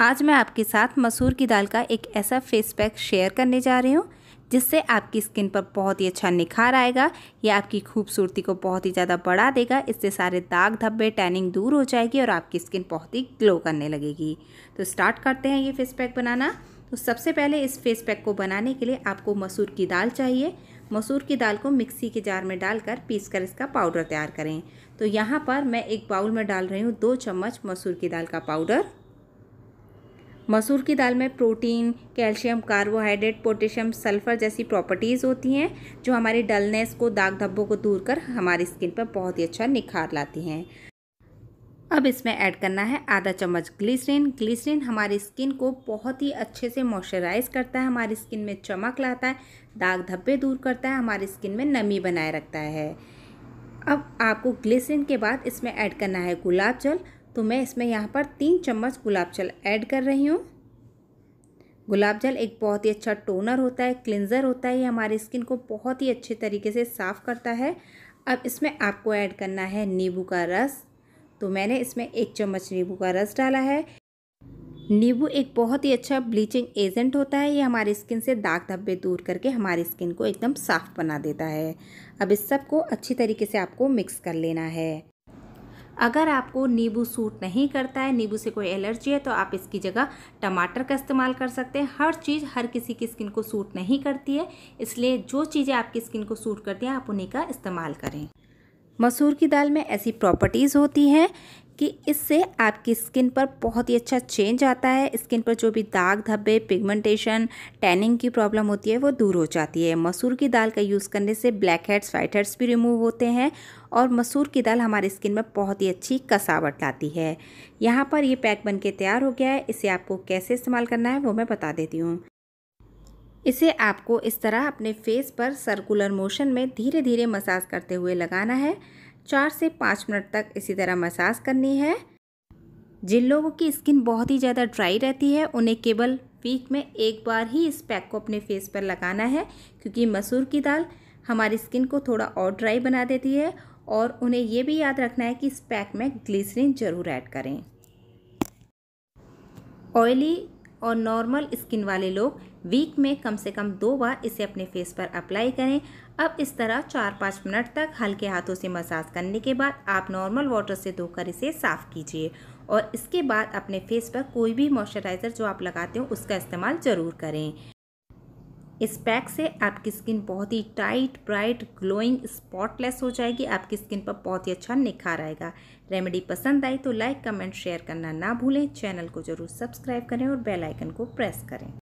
आज मैं आपके साथ मसूर की दाल का एक ऐसा फेस पैक शेयर करने जा रही हूँ जिससे आपकी स्किन पर बहुत ही अच्छा निखार आएगा यह आपकी खूबसूरती को बहुत ही ज़्यादा बढ़ा देगा इससे सारे दाग धब्बे टैनिंग दूर हो जाएगी और आपकी स्किन बहुत ही ग्लो करने लगेगी तो स्टार्ट करते हैं ये फेस पैक बनाना तो सबसे पहले इस फेस पैक को बनाने के लिए आपको मसूर की दाल चाहिए मसूर की दाल को मिक्सी के जार में डालकर पीस कर इसका पाउडर तैयार करें तो यहाँ पर मैं एक बाउल में डाल रही हूँ दो चम्मच मसूर की दाल का पाउडर मसूर की दाल में protein calcium carbohydrate potassium sulphur जैसी प्रॉपर्टीज़ होती हैं जो हमारी डलनेस को दाग धब्बों को दूर कर हमारी स्किन पर बहुत ही अच्छा निखार लाती हैं अब इसमें ऐड करना है आधा चम्मच ग्लिसरीन ग्लिसरीन हमारी स्किन को बहुत ही अच्छे से मॉइस्चराइज करता है हमारी स्किन में चमक लाता है दाग धब्बे दूर करता है हमारी स्किन में नमी बनाए रखता है अब आपको ग्लिसरीन के बाद इसमें ऐड करना है गुलाब जल तो मैं इसमें यहाँ पर तीन चम्मच गुलाब जल ऐड कर रही हूँ गुलाब जल एक बहुत ही अच्छा टोनर होता है क्लिनज़र होता है ये हमारी स्किन को बहुत ही अच्छे तरीके से साफ़ करता है अब इसमें आपको ऐड करना है नींबू का रस तो मैंने इसमें एक चम्मच नींबू का रस डाला है नींबू एक बहुत ही अच्छा ब्लीचिंग एजेंट होता है ये हमारी स्किन से दाग धब्बे दूर करके हमारी स्किन को एकदम साफ़ बना देता है अब इस सब को अच्छी तरीके से आपको मिक्स कर लेना है अगर आपको नींबू सूट नहीं करता है नींबू से कोई एलर्जी है तो आप इसकी जगह टमाटर का इस्तेमाल कर सकते हैं हर चीज़ हर किसी की स्किन को सूट नहीं करती है इसलिए जो चीज़ें आपकी स्किन को सूट करती हैं आप उन्हीं का इस्तेमाल करें मसूर की दाल में ऐसी प्रॉपर्टीज़ होती हैं कि इससे आपकी स्किन पर बहुत ही अच्छा चेंज आता है स्किन पर जो भी दाग धब्बे पिगमेंटेशन टैनिंग की प्रॉब्लम होती है वो दूर हो जाती है मसूर की दाल का यूज़ करने से ब्लैक हेड्स वाइट हेड्स भी रिमूव होते हैं और मसूर की दाल हमारी स्किन में बहुत ही अच्छी कसावट लाती है यहाँ पर ये पैक बन तैयार हो गया है इसे आपको कैसे इस्तेमाल करना है वो मैं बता देती हूँ इसे आपको इस तरह अपने फेस पर सर्कुलर मोशन में धीरे धीरे मसाज करते हुए लगाना है चार से पाँच मिनट तक इसी तरह मसाज करनी है जिन लोगों की स्किन बहुत ही ज़्यादा ड्राई रहती है उन्हें केवल वीक में एक बार ही इस पैक को अपने फेस पर लगाना है क्योंकि मसूर की दाल हमारी स्किन को थोड़ा और ड्राई बना देती है और उन्हें ये भी याद रखना है कि इस पैक में ग्लीसरीन ज़रूर ऐड करें ऑयली और नॉर्मल स्किन वाले लोग वीक में कम से कम दो बार इसे अपने फेस पर अप्लाई करें अब इस तरह चार पाँच मिनट तक हल्के हाथों से मसाज करने के बाद आप नॉर्मल वाटर से धोकर इसे साफ़ कीजिए और इसके बाद अपने फेस पर कोई भी मॉइस्चराइज़र जो आप लगाते हो उसका इस्तेमाल ज़रूर करें इस पैक से आपकी स्किन बहुत ही टाइट ब्राइट ग्लोइंग स्पॉटलेस हो जाएगी आपकी स्किन पर बहुत ही अच्छा निखार आएगा रेमेडी पसंद आई तो लाइक कमेंट शेयर करना ना भूलें चैनल को ज़रूर सब्सक्राइब करें और बेल आइकन को प्रेस करें